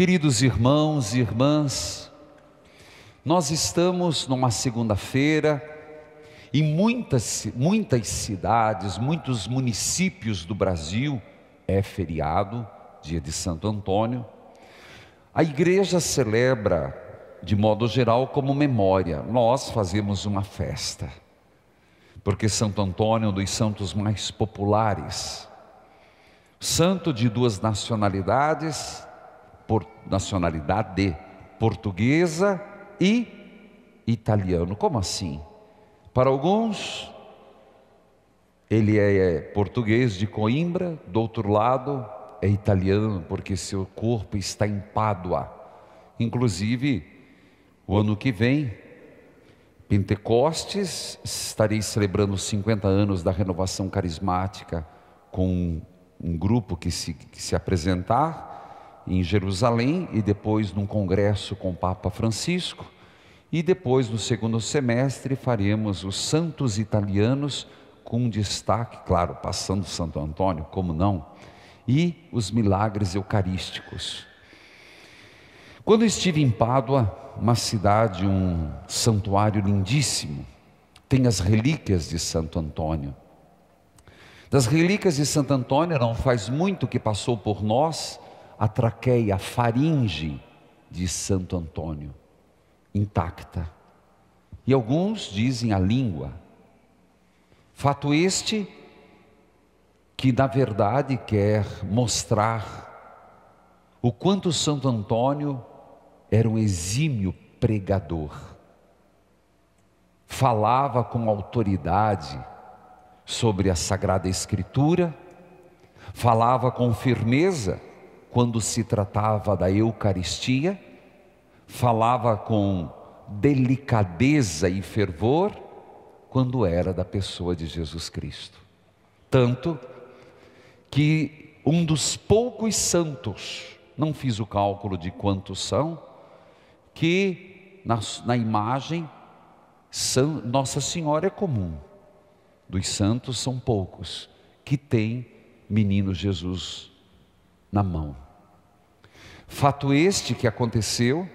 Queridos irmãos e irmãs, nós estamos numa segunda-feira e muitas, muitas cidades, muitos municípios do Brasil é feriado, dia de Santo Antônio. A igreja celebra, de modo geral, como memória. Nós fazemos uma festa, porque Santo Antônio é um dos santos mais populares, santo de duas nacionalidades, por nacionalidade de portuguesa e italiano. Como assim? Para alguns, ele é português de Coimbra, do outro lado, é italiano, porque seu corpo está em Pádua. Inclusive, o ano que vem, Pentecostes, estarei celebrando 50 anos da renovação carismática com um grupo que se, que se apresentar em Jerusalém e depois num congresso com o Papa Francisco. E depois, no segundo semestre, faremos os santos italianos, com destaque, claro, passando Santo Antônio, como não, e os milagres eucarísticos. Quando estive em Pádua, uma cidade, um santuário lindíssimo, tem as relíquias de Santo Antônio. Das relíquias de Santo Antônio, não faz muito que passou por nós, a traqueia, a faringe de Santo Antônio, intacta. E alguns dizem a língua. Fato este que, na verdade, quer mostrar o quanto Santo Antônio era um exímio pregador. Falava com autoridade sobre a Sagrada Escritura, falava com firmeza quando se tratava da Eucaristia, falava com delicadeza e fervor quando era da pessoa de Jesus Cristo. Tanto que um dos poucos santos, não fiz o cálculo de quantos são, que na, na imagem são, Nossa Senhora é comum, dos santos são poucos que tem menino Jesus na mão. Fato este que aconteceu,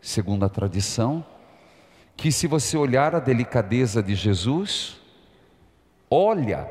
segundo a tradição, que se você olhar a delicadeza de Jesus, olha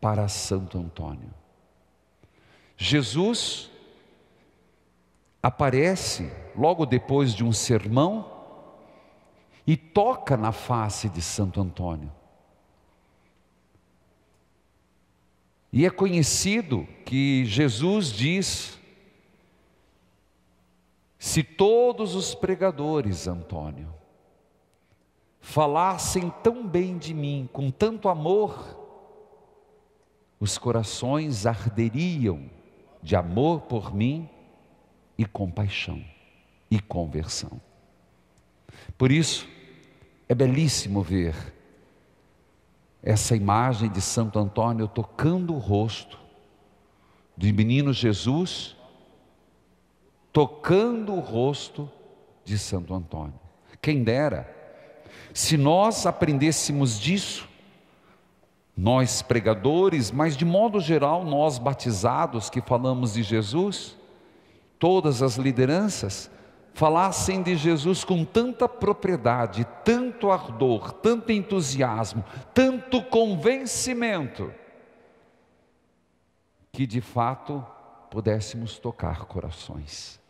para Santo Antônio. Jesus aparece logo depois de um sermão e toca na face de Santo Antônio. E é conhecido que Jesus diz: se todos os pregadores, Antônio, falassem tão bem de mim, com tanto amor, os corações arderiam de amor por mim e compaixão e conversão. Por isso, é belíssimo ver essa imagem de Santo Antônio tocando o rosto do menino Jesus, tocando o rosto de Santo Antônio. Quem dera, se nós aprendêssemos disso, nós pregadores, mas de modo geral, nós batizados que falamos de Jesus, todas as lideranças, falassem de Jesus com tanta propriedade, tanto ardor, tanto entusiasmo, tanto convencimento, que de fato pudéssemos tocar corações.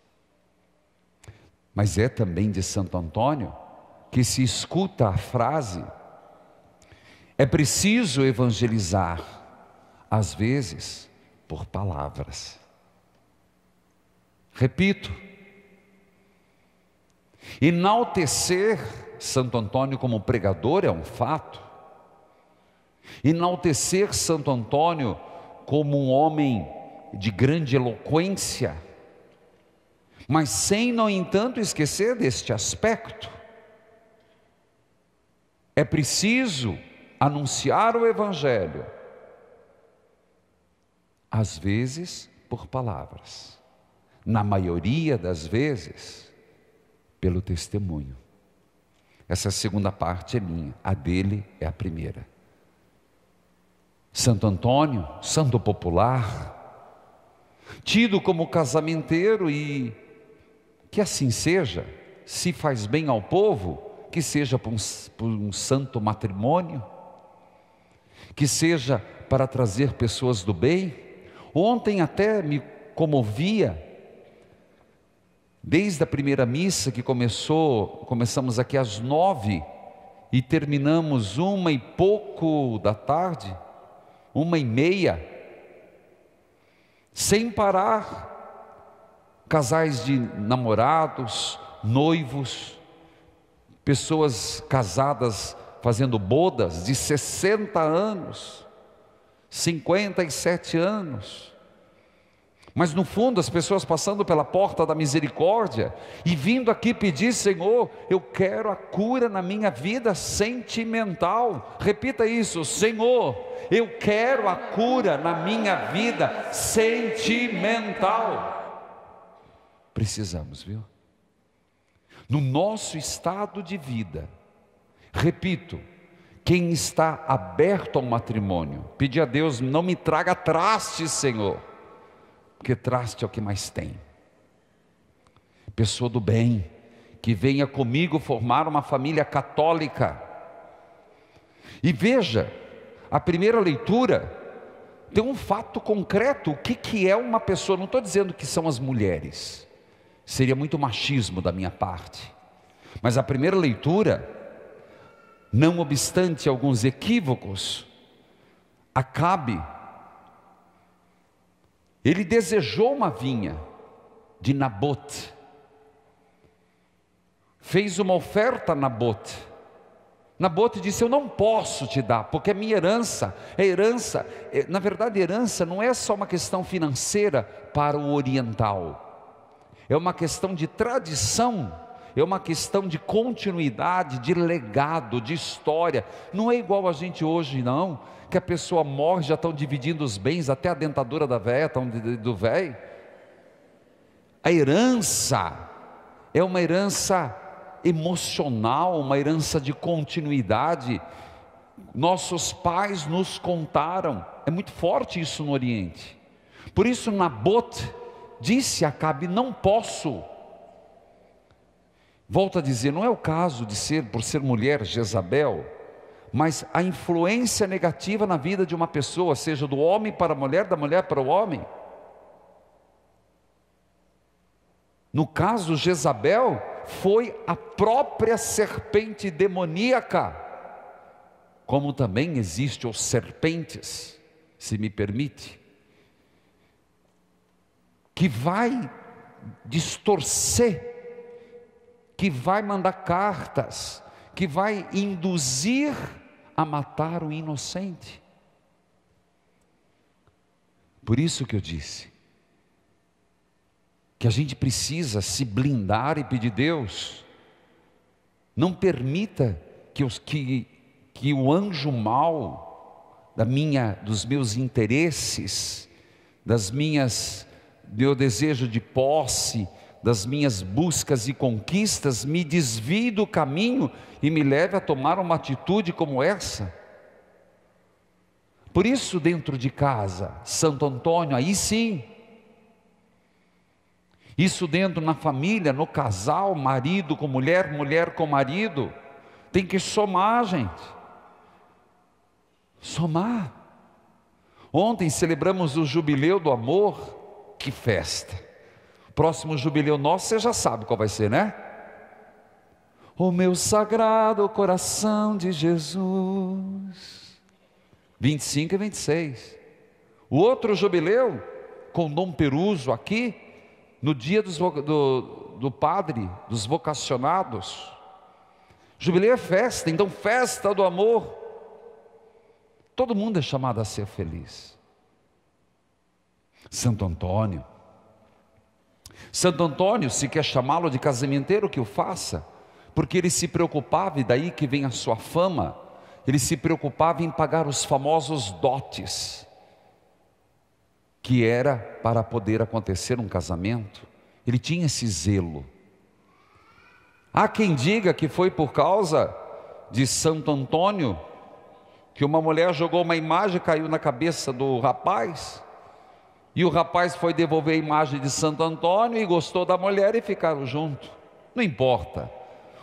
Mas é também de Santo Antônio que se escuta a frase: é preciso evangelizar, às vezes por palavras. Repito, Enaltecer Santo Antônio como pregador é um fato. Enaltecer Santo Antônio como um homem de grande eloquência, mas sem, no entanto, esquecer deste aspecto. É preciso anunciar o Evangelho, às vezes por palavras, na maioria das vezes pelo testemunho. Essa segunda parte é minha, a dele é a primeira. Santo Antônio, santo popular, tido como casamenteiro e que assim seja, se faz bem ao povo, que seja por um, por um santo matrimônio, que seja para trazer pessoas do bem. Ontem até me comovia Desde a primeira missa que começou, começamos aqui às nove e terminamos uma e pouco da tarde, uma e meia, sem parar. Casais de namorados, noivos, pessoas casadas fazendo bodas de 60 anos, 57 anos. Mas no fundo, as pessoas passando pela porta da misericórdia e vindo aqui pedir, Senhor, eu quero a cura na minha vida sentimental. Repita isso, Senhor, eu quero a cura na minha vida sentimental. Precisamos, viu? No nosso estado de vida, repito, quem está aberto ao matrimônio, pedir a Deus, não me traga trastes, Senhor porque traste é o que mais tem. Pessoa do bem, que venha comigo formar uma família católica. E veja, a primeira leitura tem um fato concreto: o que, que é uma pessoa? Não estou dizendo que são as mulheres, seria muito machismo da minha parte, mas a primeira leitura, não obstante alguns equívocos, acabe ele desejou uma vinha de Nabote, fez uma oferta a Nabote. Nabote disse: Eu não posso te dar, porque é minha herança. É herança. É, na verdade, herança não é só uma questão financeira para o oriental, é uma questão de tradição é uma questão de continuidade, de legado, de história. Não é igual a gente hoje, não, que a pessoa morre, já estão dividindo os bens, até a dentadura da véia, do velho. A herança é uma herança emocional, uma herança de continuidade. Nossos pais nos contaram, é muito forte isso no Oriente. Por isso, Nabot disse a Cabe: Não posso Volto a dizer, não é o caso de ser, por ser mulher, Jezabel, mas a influência negativa na vida de uma pessoa, seja do homem para a mulher, da mulher para o homem. No caso, Jezabel foi a própria serpente demoníaca, como também existe os serpentes, se me permite, que vai distorcer que vai mandar cartas, que vai induzir a matar o inocente. Por isso que eu disse que a gente precisa se blindar e pedir Deus, não permita que, os, que, que o anjo mal da minha, dos meus interesses, das minhas, meu desejo de posse, das minhas buscas e conquistas me desvie do caminho e me leve a tomar uma atitude como essa. Por isso, dentro de casa, Santo Antônio, aí sim. Isso dentro na família, no casal, marido com mulher, mulher com marido, tem que somar, gente. Somar. Ontem celebramos o jubileu do amor, que festa. Próximo jubileu nosso, você já sabe qual vai ser, né? O meu sagrado coração de Jesus. 25 e 26. O outro jubileu, com Dom Peruso aqui, no dia dos, do, do padre, dos vocacionados. Jubileu é festa, então festa do amor. Todo mundo é chamado a ser feliz. Santo Antônio, Santo Antônio, se quer chamá-lo de casamenteiro, que o faça, porque ele se preocupava, e daí que vem a sua fama, ele se preocupava em pagar os famosos dotes, que era para poder acontecer um casamento, ele tinha esse zelo. Há quem diga que foi por causa de Santo Antônio que uma mulher jogou uma imagem, e caiu na cabeça do rapaz e o rapaz foi devolver a imagem de Santo Antônio e gostou da mulher e ficaram juntos. Não importa.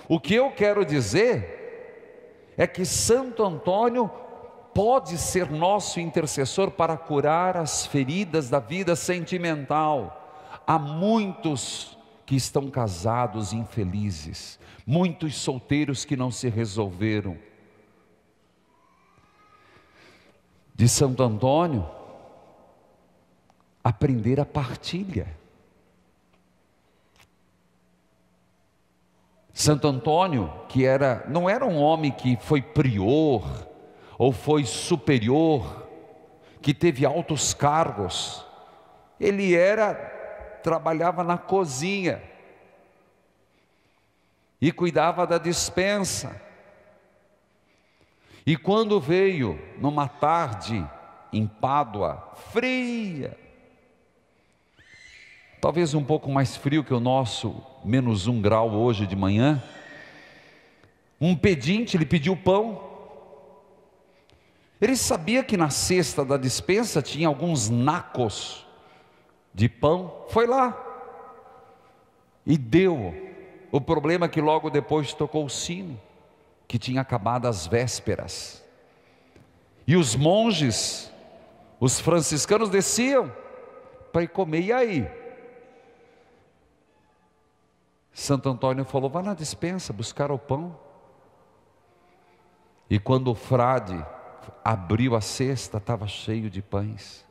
O que eu quero dizer é que Santo Antônio pode ser nosso intercessor para curar as feridas da vida sentimental. Há muitos que estão casados infelizes, muitos solteiros que não se resolveram. De Santo Antônio, aprender a partilha. Santo Antônio, que era não era um homem que foi prior ou foi superior, que teve altos cargos. Ele era trabalhava na cozinha e cuidava da dispensa. E quando veio numa tarde em Pádua, fria, talvez um pouco mais frio que o nosso, menos um grau hoje de manhã. Um pedinte, ele pediu pão. Ele sabia que na cesta da dispensa tinha alguns nacos de pão. Foi lá e deu. O problema é que logo depois tocou o sino, que tinha acabado as vésperas. E os monges, os franciscanos desciam para ir comer. E aí? Santo Antônio falou: vá na dispensa buscar o pão. E quando o frade abriu a cesta, estava cheio de pães.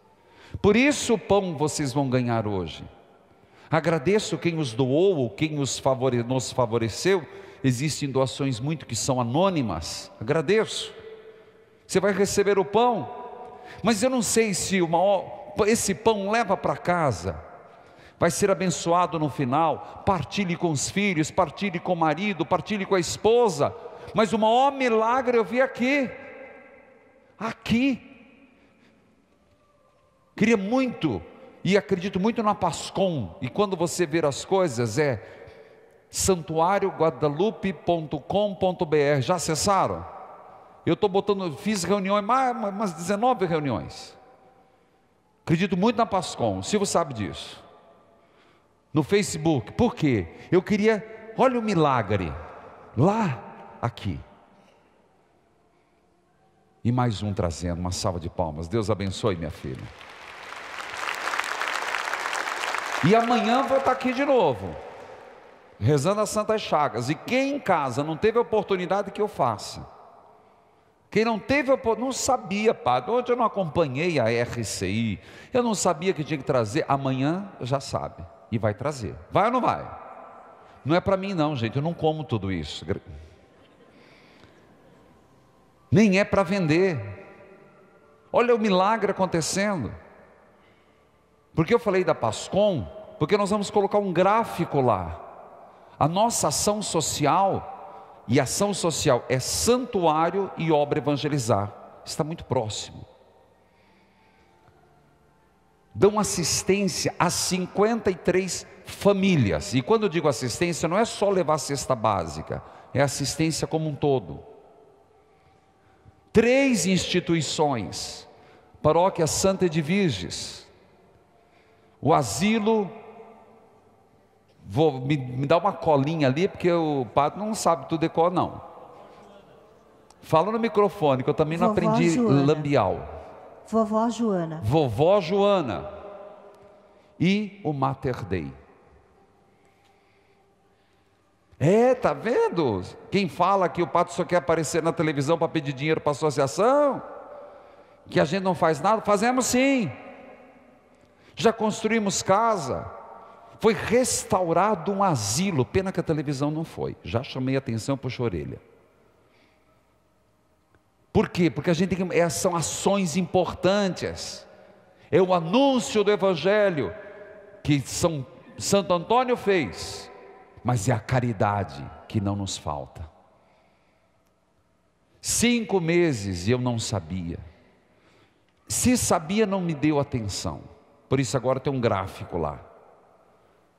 Por isso o pão vocês vão ganhar hoje. Agradeço quem os doou, quem os favore, nos favoreceu. Existem doações muito que são anônimas. Agradeço. Você vai receber o pão, mas eu não sei se uma, esse pão leva para casa vai ser abençoado no final. Partilhe com os filhos, partilhe com o marido, partilhe com a esposa. Mas o maior milagre eu vi aqui. Aqui. Queria muito, e acredito muito na Pascom, e quando você ver as coisas, é santuarioguadalupe.com.br. Já acessaram? Eu estou botando, fiz reuniões, mais umas 19 reuniões. Acredito muito na Pascom, o Silvio sabe disso no Facebook. Por quê? Eu queria, olha o milagre, lá, aqui. E mais um trazendo, uma salva de palmas. Deus abençoe, minha filha. E amanhã vou estar aqui de novo, rezando as Santas Chagas. E quem em casa não teve a oportunidade que eu faça, quem não teve oportunidade, não sabia, padre. Hoje eu não acompanhei a RCI, eu não sabia que tinha que trazer. Amanhã já sabe e vai trazer. Vai ou não vai? Não é para mim, não, gente. Eu não como tudo isso. Nem é para vender. Olha o milagre acontecendo. Porque eu falei da Pascom, porque nós vamos colocar um gráfico lá. A nossa ação social, e ação social é santuário e obra evangelizar. Está muito próximo dão assistência a 53 famílias. E quando eu digo assistência, não é só levar a cesta básica, é assistência como um todo. Três instituições: Paróquia Santa Edviges, o asilo. Vou me, me dar uma colinha ali, porque o padre não sabe tudo decor, não. Fala no microfone, que eu também não Vovó aprendi Joana. lambial. Vovó Joana. Vovó Joana. E o Mater Dei. É, tá vendo? Quem fala que o pato só quer aparecer na televisão para pedir dinheiro para a associação, que a gente não faz nada, fazemos sim. Já construímos casa, foi restaurado um asilo, pena que a televisão não foi. Já chamei a atenção, puxa a orelha. Por quê? Porque a gente tem que, essas é, são ações importantes. É o anúncio do Evangelho que São, Santo Antônio fez, mas é a caridade que não nos falta. Cinco meses e eu não sabia. Se sabia, não me deu atenção. Por isso, agora tem um gráfico lá,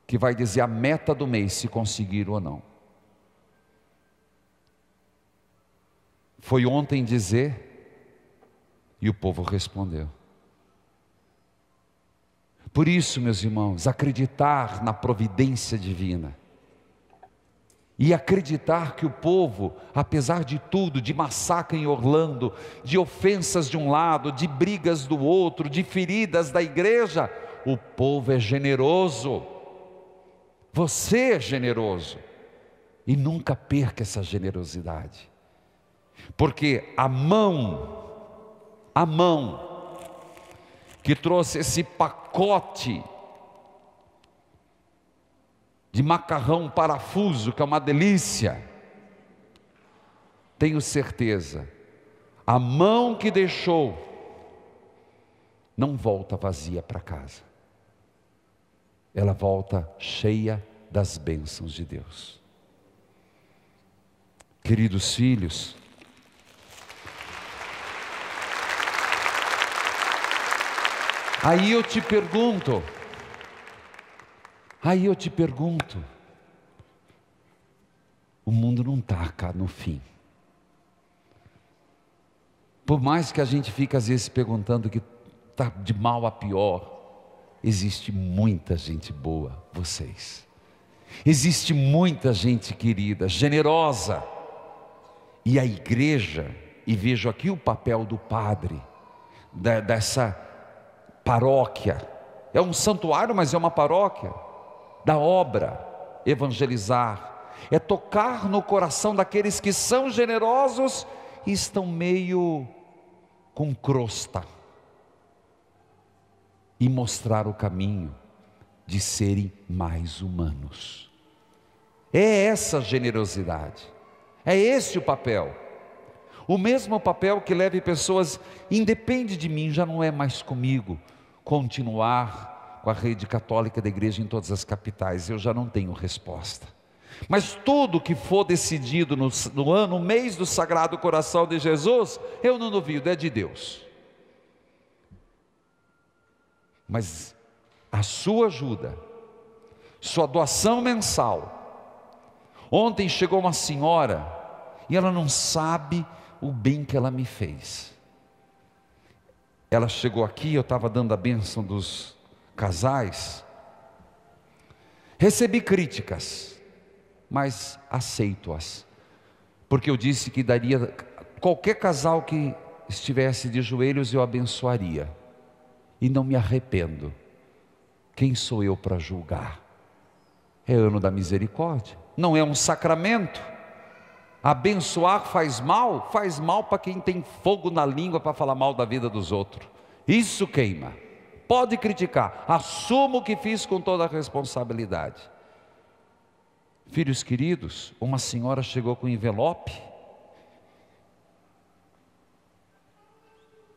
que vai dizer a meta do mês, se conseguir ou não. Foi ontem dizer, e o povo respondeu. Por isso, meus irmãos, acreditar na providência divina e acreditar que o povo, apesar de tudo, de massacre em Orlando, de ofensas de um lado, de brigas do outro, de feridas da igreja, o povo é generoso. Você é generoso. E nunca perca essa generosidade. Porque a mão, a mão que trouxe esse pacote de macarrão parafuso, que é uma delícia, tenho certeza, a mão que deixou não volta vazia para casa. Ela volta cheia das bênçãos de Deus. Queridos filhos, Aí eu te pergunto, aí eu te pergunto, o mundo não está cá no fim. Por mais que a gente fique às vezes perguntando que está de mal a pior, existe muita gente boa, vocês. Existe muita gente querida, generosa. E a igreja, e vejo aqui o papel do padre, da, dessa paróquia. É um santuário, mas é uma paróquia. Da obra, evangelizar, é tocar no coração daqueles que são generosos e estão meio com crosta. E mostrar o caminho de serem mais humanos. É essa generosidade. É esse o papel. O mesmo papel que leve pessoas, independe de mim, já não é mais comigo, continuar com a rede católica da igreja em todas as capitais? Eu já não tenho resposta. Mas tudo que for decidido no, no ano, no mês do Sagrado Coração de Jesus, eu não duvido, é de Deus. Mas a sua ajuda, sua doação mensal. Ontem chegou uma senhora e ela não sabe o bem que ela me fez. Ela chegou aqui, eu estava dando a bênção dos casais. Recebi críticas, mas aceito-as, porque eu disse que daria qualquer casal que estivesse de joelhos eu abençoaria, e não me arrependo. Quem sou eu para julgar? É ano da misericórdia, não é um sacramento Abençoar faz mal? Faz mal para quem tem fogo na língua para falar mal da vida dos outros. Isso queima. Pode criticar, assumo o que fiz com toda a responsabilidade. Filhos queridos, uma senhora chegou com um envelope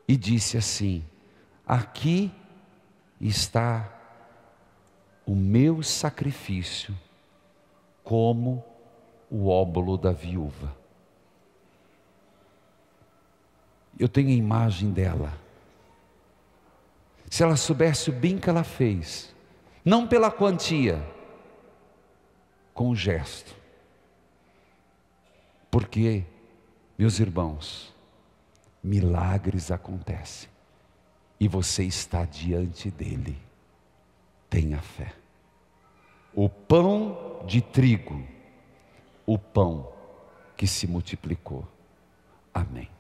e disse assim: Aqui está o meu sacrifício como o óbolo da viúva. Eu tenho a imagem dela. Se ela soubesse o bem que ela fez, não pela quantia, com o gesto. Porque, meus irmãos, milagres acontecem e você está diante dele. Tenha fé. O pão de trigo o pão que se multiplicou. Amém.